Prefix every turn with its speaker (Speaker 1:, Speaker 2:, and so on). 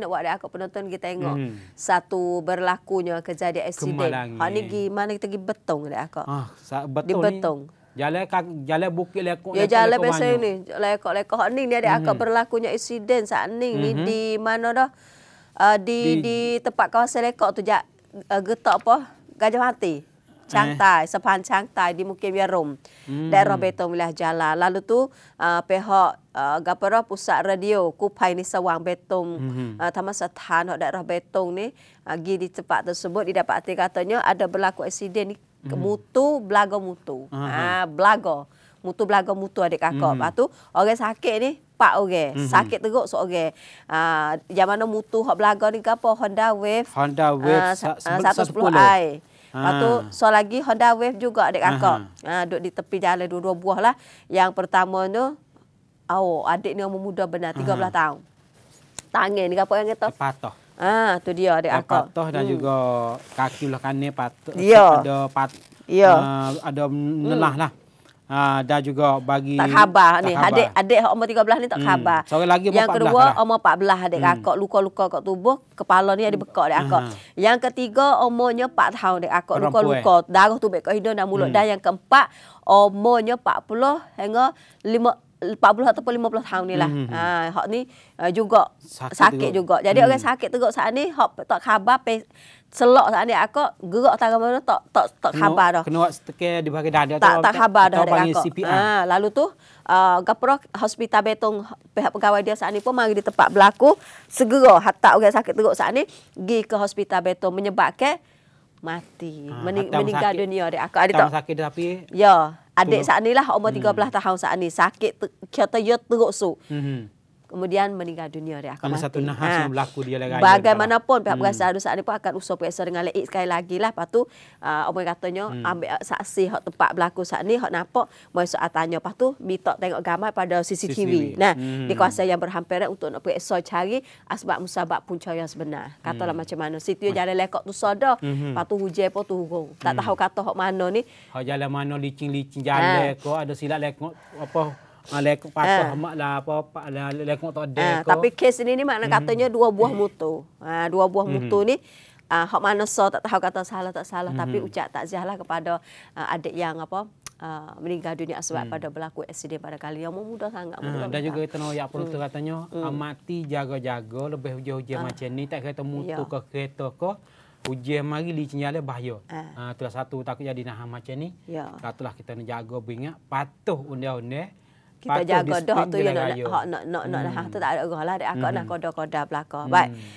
Speaker 1: nak buat ada akak penonton kita tengok hmm. satu berlakunya kejadian accident. Ha ni pergi mana kita pergi betong dekat aku ah,
Speaker 2: betong. Di betong. Ni... Jalan kak, jalan bukit lekuk. Ya jalan biasa ini.
Speaker 1: Lekok-lekok ni ni ada akak hmm. berlakunya insiden saat ni mm-hmm. di mana dah? Uh, di, di, di tempat kawasan lekok tu jak uh, ah, getak apa? Gajah mati. Chang Tai, eh. sepan Chang Tai di Mukim Yerum, hmm. daerah Betong Wilayah Jala. Lalu tu uh, pihak uh, Gapura Pusat Radio Kupai ni Sawang Betong, hmm. uh, Taman Setan daerah Betong ni, uh, pergi uh, di tempat tersebut, didapati katanya ada berlaku insiden ni, hmm. mutu belaga mutu. Ah, uh uh, belaga. Mutu belaga mutu adik kakak. Hmm. Lepas orang sakit ni, Pak orang. Okay. Mm-hmm. Sakit teruk so Okay. Uh, ah, yang mutu hak belaga ni ke Honda Wave. Honda Wave ah, ah, uh, 110i.
Speaker 2: Ha. Lepas tu ah. so
Speaker 1: lagi Honda Wave juga adik kakak. Ha. ha duduk di tepi jalan dua-dua buah lah. Yang pertama tu oh adik ni umur muda benar 13 ha. tahun. Tangan ni apa yang kata? Patah. Ah ha, tu dia adik kakak. Patah dan hmm. juga
Speaker 2: kaki belah kanan patah. Ya. Ada pat, Ya. Uh, ada nelah hmm. lah. Ha, dah juga bagi tak khabar ni adik
Speaker 1: adik hak umur 13 ni tak hmm, khabar hmm. lagi yang kedua umur 14 adik hmm. akak luka-luka kat tubuh kepala ni ada hmm. bekak dekat akak hmm. yang ketiga umurnya 4 tahun dekat akak luka-luka darah tu bekak hidung dan mulut hmm. dan yang keempat umurnya 40 hingga 5 40 atau 50 tahun ni lah. Mm-hmm. Ha, hmm, hak hmm. ah, ni uh, ah, juga sakit, sakit juga. juga. Jadi mm. orang hmm. sakit teruk saat ni, hak tak khabar pe selok saat ni aku gerak tak khabar dah tak tak tak khabar dah. Kena
Speaker 2: steke di bahagian dada tak tak khabar dah dekat aku. Ha,
Speaker 1: lalu tu uh, ah, gapro hospital betong pihak pegawai dia saat ni pun mari di tempat berlaku segera hatta orang sakit teruk saat ni gi ke hospital betong menyebabkan
Speaker 2: mati ha, ah, mening meninggal sakit. dunia dia akak ada tak sakit tapi
Speaker 1: ya adik saat inilah umur 13 hmm. tahun saat ini sakit kata dia teruk su -hmm kemudian meninggal dunia dia akan mati. satu nahas ha. yang
Speaker 2: berlaku dia lagi. Bagaimanapun pihak berkuasa hmm.
Speaker 1: saat ni pun akan usah periksa dengan lelaki sekali lagi lah. Lepas tu, uh, orang katanya hmm. ambil saksi hak tempat berlaku saat ini hak nampak, mahu soal tanya. Lepas tu, minta tengok gambar pada CCTV. CCTV. Nah, hmm. kuasa yang berhampiran untuk nak periksa cari asbab musabak punca yang sebenar. Katalah hmm. macam mana. Situ jalan lekok tu sodoh, hmm. lepas tu hujan pun tu hukum. Tak hmm. tahu kata hak mana ni.
Speaker 2: Hak jalan mana licin-licin jalan ha. lekok, ada silat lekok, apa Uh, lekuk pasal uh. hamak ah. lah apa apa lah lekuk tak ah, ada. Uh, tapi
Speaker 1: kes ini ni makna mhm. katanya mm. dua buah mhm. mutu. Uh, dua buah mm. mutu ni uh, hak mana tak tahu kata salah tak salah mm. tapi mhm. ucap tak lah kepada uh, adik yang apa uh, meninggal dunia sebab mm. pada berlaku accident pada kali yang muda sangat. Muda dan juga kita nak yang tu hmm.
Speaker 2: katanya mm. Uh, mati jaga-jaga lebih hujan-hujan uh. macam ni tak kata mutu yeah. ke kereta ke Ujian mari di cinyalah bahaya. Ah uh. uh, satu takut jadi nahan macam ni. Ya. Katulah kita nak jaga beringat patuh undang-undang kita jaga dah tu you lah nak nak nak nak nak hmm. tak ada gerah lah dia akak hmm. nak koda-koda belaka
Speaker 1: baik